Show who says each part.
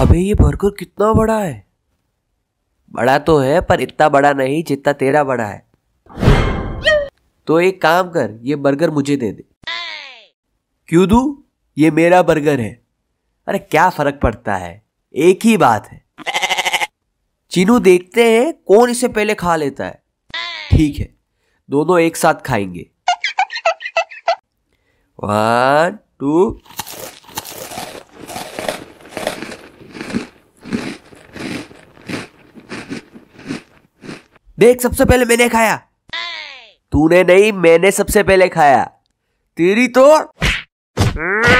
Speaker 1: अबे ये बर्गर कितना बड़ा है बड़ा तो है पर इतना बड़ा नहीं जितना तेरा बड़ा है तो एक काम कर ये बर्गर मुझे दे दे क्यों दू ये मेरा बर्गर है अरे क्या फर्क पड़ता है एक ही बात है चीनू देखते हैं कौन इसे पहले खा लेता है ठीक है दोनों एक साथ खाएंगे वन टू देख सबसे पहले मैंने खाया तूने नहीं मैंने सबसे पहले खाया तेरी तो